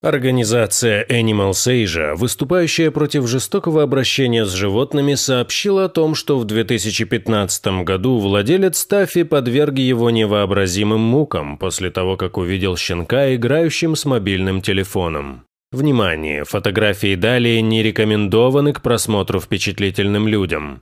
Организация Animal Sage, выступающая против жестокого обращения с животными, сообщила о том, что в 2015 году владелец Таффи подверг его невообразимым мукам после того, как увидел щенка, играющим с мобильным телефоном. Внимание, фотографии далее не рекомендованы к просмотру впечатлительным людям.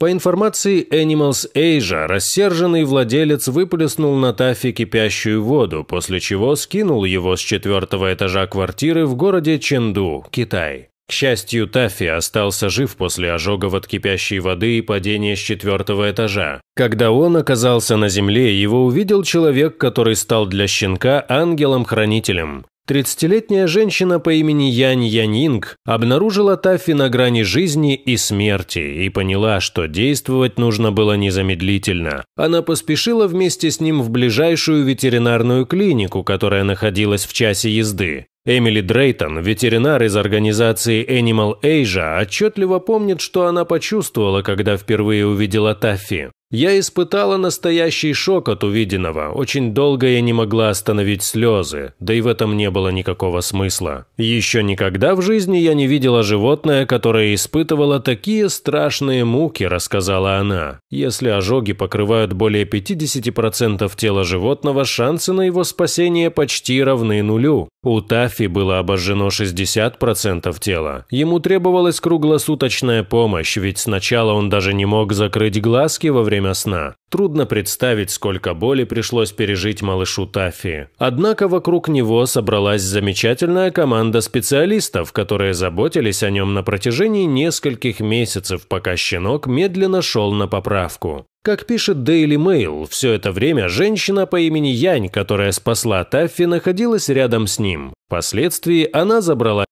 По информации Animals Asia, рассерженный владелец выплеснул на Тафи кипящую воду, после чего скинул его с четвертого этажа квартиры в городе Ченду, Китай. К счастью, Таффи остался жив после ожогов от кипящей воды и падения с четвертого этажа. Когда он оказался на земле, его увидел человек, который стал для щенка ангелом-хранителем. Тридцатилетняя женщина по имени Янь Янинг обнаружила Таффи на грани жизни и смерти и поняла, что действовать нужно было незамедлительно. Она поспешила вместе с ним в ближайшую ветеринарную клинику, которая находилась в часе езды. Эмили Дрейтон, ветеринар из организации Animal Asia, отчетливо помнит, что она почувствовала, когда впервые увидела Таффи. «Я испытала настоящий шок от увиденного. Очень долго я не могла остановить слезы, да и в этом не было никакого смысла. Еще никогда в жизни я не видела животное, которое испытывало такие страшные муки», – рассказала она. «Если ожоги покрывают более 50% тела животного, шансы на его спасение почти равны нулю. У Таффи Мерфи было обожжено 60% тела. Ему требовалась круглосуточная помощь, ведь сначала он даже не мог закрыть глазки во время сна. Трудно представить, сколько боли пришлось пережить малышу Таффи. Однако вокруг него собралась замечательная команда специалистов, которые заботились о нем на протяжении нескольких месяцев, пока щенок медленно шел на поправку. Как пишет Daily Mail, все это время женщина по имени Янь, которая спасла Таффи, находилась рядом с ним. Впоследствии она забрала